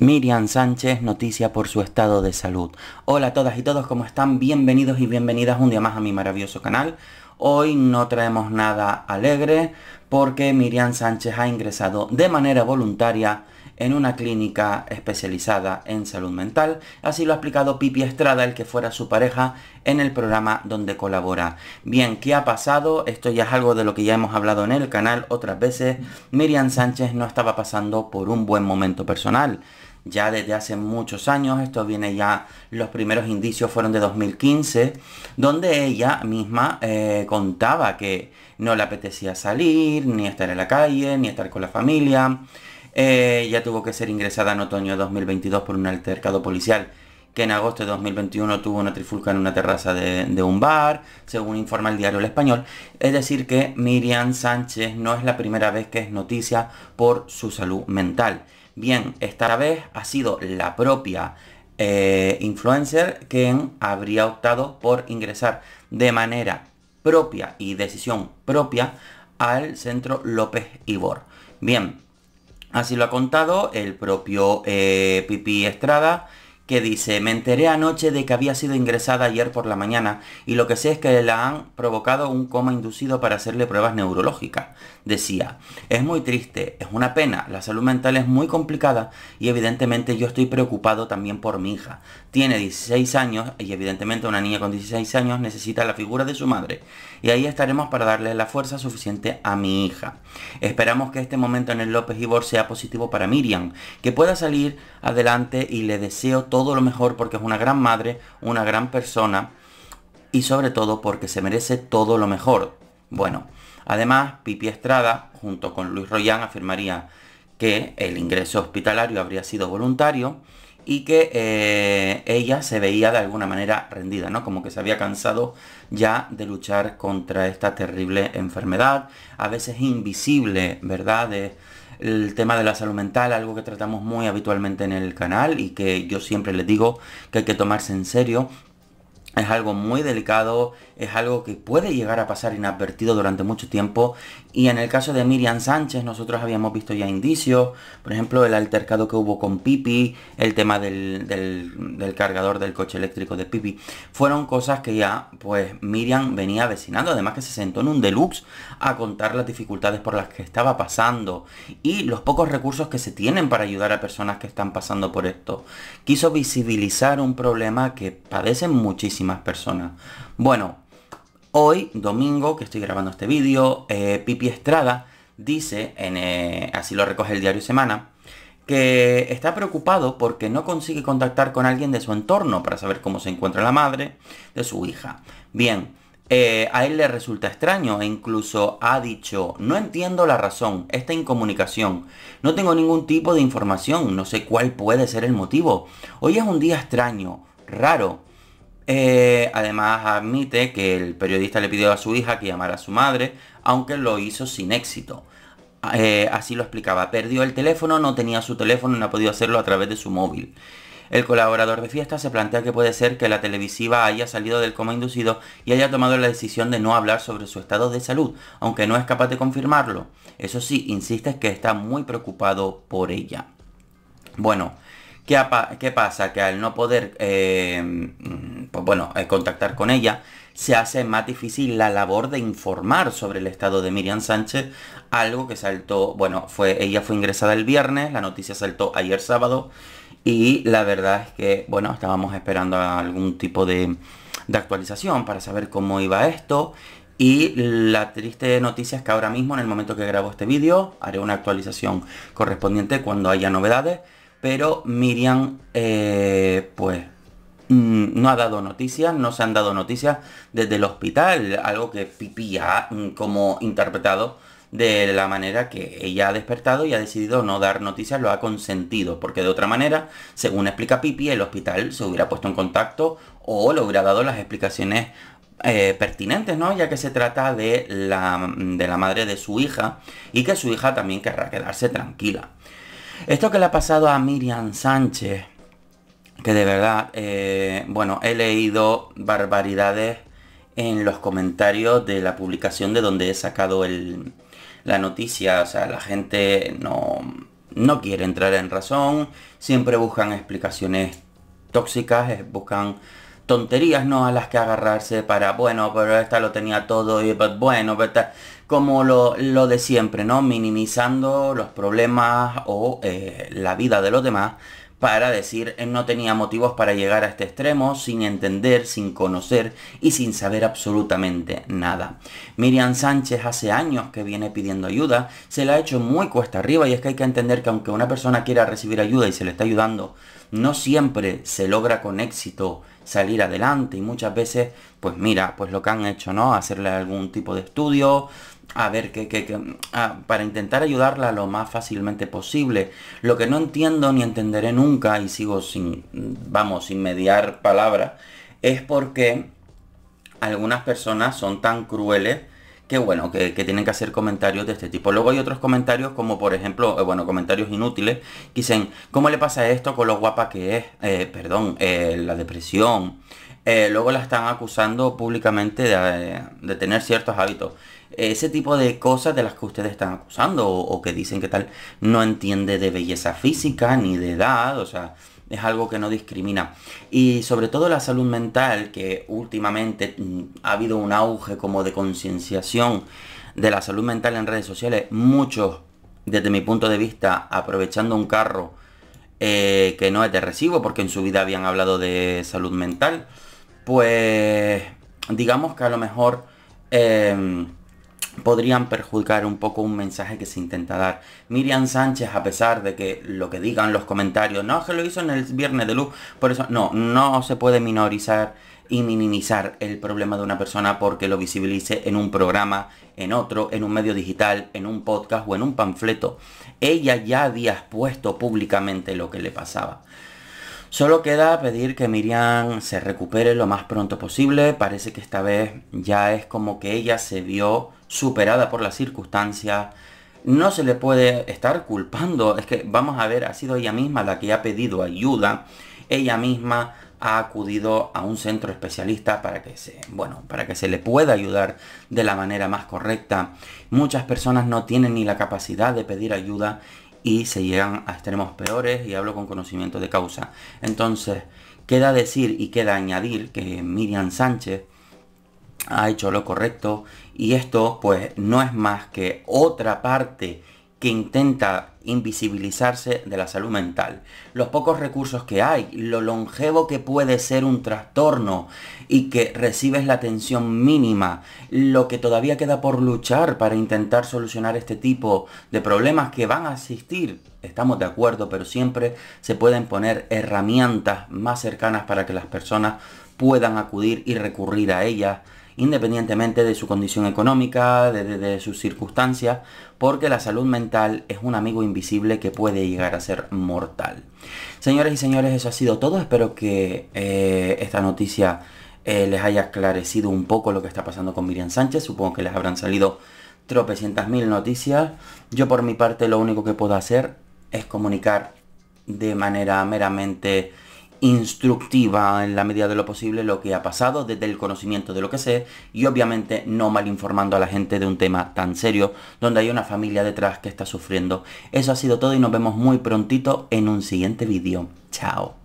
Miriam Sánchez, noticia por su estado de salud. Hola a todas y todos, ¿cómo están? Bienvenidos y bienvenidas un día más a mi maravilloso canal. Hoy no traemos nada alegre porque Miriam Sánchez ha ingresado de manera voluntaria en una clínica especializada en salud mental. Así lo ha explicado Pipi Estrada, el que fuera su pareja, en el programa donde colabora. Bien, ¿qué ha pasado? Esto ya es algo de lo que ya hemos hablado en el canal otras veces. Miriam Sánchez no estaba pasando por un buen momento personal ya desde hace muchos años, esto viene ya, los primeros indicios fueron de 2015, donde ella misma eh, contaba que no le apetecía salir, ni estar en la calle, ni estar con la familia, eh, ya tuvo que ser ingresada en otoño de 2022 por un altercado policial que en agosto de 2021 tuvo una trifulca en una terraza de, un bar, según informa el diario El Español. Es decir, que Miriam Sánchez no es la primera vez que es noticia por su salud mental. Bien, esta vez ha sido la propia eh, influencer quien habría optado por ingresar de manera propia y decisión propia al centro López Ibor. Bien, Así lo ha contado el propio eh, Pipi Estrada que dice, me enteré anoche de que había sido ingresada ayer por la mañana y lo que sé es que la han provocado un coma inducido para hacerle pruebas neurológicas. Decía, es muy triste, es una pena, la salud mental es muy complicada y evidentemente yo estoy preocupado también por mi hija. Tiene 16 años y evidentemente una niña con 16 años necesita la figura de su madre y ahí estaremos para darle la fuerza suficiente a mi hija. Esperamos que este momento en el López Ibor sea positivo para Miriam, que pueda salir adelante y le deseo todo todo lo mejor porque es una gran madre, una gran persona y sobre todo porque se merece todo lo mejor. Bueno, además Pipi Estrada junto con Luis rollán afirmaría que el ingreso hospitalario habría sido voluntario y que eh, ella se veía de alguna manera rendida, ¿no? Como que se había cansado ya de luchar contra esta terrible enfermedad, a veces invisible, ¿verdad? De, el tema de la salud mental, algo que tratamos muy habitualmente en el canal y que yo siempre les digo que hay que tomarse en serio. Es algo muy delicado, es algo que puede llegar a pasar inadvertido durante mucho tiempo. Y en el caso de Miriam Sánchez, nosotros habíamos visto ya indicios, por ejemplo, el altercado que hubo con Pipi, el tema del, cargador del coche eléctrico de Pipi, fueron cosas que ya, pues, Miriam venía avecinando, además que se sentó en un deluxe a contar las dificultades por las que estaba pasando y los pocos recursos que se tienen para ayudar a personas que están pasando por esto. Quiso visibilizar un problema que padecen muchísimas personas. Bueno, Hoy, domingo, que estoy grabando este vídeo, eh, Pipi Estrada dice, en, eh, así lo recoge el diario Semana, que está preocupado porque no consigue contactar con alguien de su entorno para saber cómo se encuentra la madre de su hija. Bien, eh, a él le resulta extraño e incluso ha dicho, no entiendo la razón, esta incomunicación, no tengo ningún tipo de información, no sé cuál puede ser el motivo. Hoy es un día extraño, raro, eh, además admite que el periodista le pidió a su hija que llamara a su madre, aunque lo hizo sin éxito. Eh, así lo explicaba, perdió el teléfono, no tenía su teléfono y no ha podido hacerlo a través de su móvil. El colaborador de fiesta se plantea que puede ser que la televisiva haya salido del coma inducido y haya tomado la decisión de no hablar sobre su estado de salud, aunque no es capaz de confirmarlo. Eso sí, insiste que está muy preocupado por ella. Bueno, ¿Qué, pasa? Que al no poder, eh, pues bueno, eh, contactar con ella, se hace más difícil la labor de informar sobre el estado de Miriam Sánchez, algo que saltó, bueno, fue, ella fue ingresada el viernes, la noticia saltó ayer sábado, y la verdad es que, bueno, estábamos esperando algún tipo de, de actualización para saber cómo iba esto. Y la triste noticia es que ahora mismo, en el momento que grabo este vídeo, haré una actualización correspondiente cuando haya novedades pero Miriam, eh, pues, mm, no ha dado noticias, no se han dado noticias desde el hospital, algo que Pipi ha mm, como interpretado de la manera que ella ha despertado y ha decidido no dar noticias, lo ha consentido, porque de otra manera, según explica Pipi, el hospital se hubiera puesto en contacto o le hubiera dado las explicaciones eh, pertinentes, ¿no? Ya que se trata la, de la madre de su hija y que su hija también querrá quedarse tranquila. Esto que le ha pasado a Miriam Sánchez, que de verdad, eh, bueno, he leído barbaridades en los comentarios de la publicación de donde he sacado la noticia. O sea, la gente no, no quiere entrar en razón, siempre buscan explicaciones tóxicas, eh, buscan tonterías no a las que agarrarse para, bueno, pero esta lo tenía todo y, pues, bueno, pero pues, como lo, de siempre, ¿no? Minimizando los problemas o eh, la vida de los demás para decir eh, no tenía motivos para llegar a este extremo sin entender, sin conocer y sin saber absolutamente nada. Miriam Sánchez hace años que viene pidiendo ayuda, se la ha hecho muy cuesta arriba y es que hay que entender que aunque una persona quiera recibir ayuda y se le está ayudando, no siempre se logra con éxito salir adelante y muchas veces, pues mira, pues lo que han hecho, ¿no? Hacerle algún tipo de estudio, a ver qué, qué, para intentar ayudarla lo más fácilmente posible. Lo que no entiendo ni entenderé nunca y sigo sin, vamos, sin mediar palabra, es porque algunas personas son tan crueles que bueno, que, tienen que hacer comentarios de este tipo. Luego hay otros comentarios como por ejemplo, eh, bueno, comentarios inútiles, que dicen, ¿cómo le pasa esto con lo guapa que es? Eh, perdón, eh, la depresión. luego la están acusando públicamente de, tener ciertos hábitos. Ese tipo de cosas de las que ustedes están acusando o, o que dicen que tal no entiende de belleza física ni de edad, o sea, es algo que no discrimina. Y sobre todo la salud mental, que últimamente mm, ha habido un auge como de concienciación de la salud mental en redes sociales, muchos, desde mi punto de vista, aprovechando un carro eh, que no es de recibo, porque en su vida habían hablado de salud mental, pues digamos que a lo mejor... Em, podrían perjudicar un poco un mensaje que se intenta dar. Miriam Sánchez, a pesar de que lo que digan los comentarios, no, que lo hizo en el viernes de luz, por eso no, no se puede minorizar y minimizar el problema de una persona porque lo visibilice en un programa, en otro, en un medio digital, en un podcast o en un panfleto. Ella ya había expuesto públicamente lo que le pasaba. Solo queda pedir que Miriam se recupere lo más pronto posible. Parece que esta vez ya es como que ella se vio superada por las circunstancias, no se le puede estar culpando, es que vamos a ver, ha sido ella misma la que ha pedido ayuda, ella misma ha acudido a un centro especialista para que se, bueno, para que se le pueda ayudar de la manera más correcta. Muchas personas no tienen ni la capacidad de pedir ayuda y se llegan a extremos peores y hablo con conocimiento de causa. Entonces, queda decir y queda añadir que Miriam Sánchez ha hecho lo correcto y esto pues no es más que otra parte que intenta invisibilizarse de la salud mental, los pocos recursos que hay, lo longevo que puede ser un trastorno y que recibes la atención mínima, lo que todavía queda por luchar para intentar solucionar este tipo de problemas que van a existir estamos de acuerdo, pero siempre se pueden poner herramientas más cercanas para que las personas puedan acudir y recurrir a ellas independientemente de su condición económica, de, sus circunstancias, porque la salud mental es un amigo invisible que puede llegar a ser mortal. Señores y señores, eso ha sido todo. Espero que eh, esta noticia eh, les haya esclarecido un poco lo que está pasando con Miriam Sánchez. Supongo que les habrán salido tropecientas mil noticias. Yo por mi parte lo único que puedo hacer es comunicar de manera meramente instructiva en la medida de lo posible lo que ha pasado desde el conocimiento de lo que sé y obviamente no mal informando a la gente de un tema tan serio donde hay una familia detrás que está sufriendo. Eso ha sido todo y nos vemos muy prontito en un siguiente vídeo. Chao.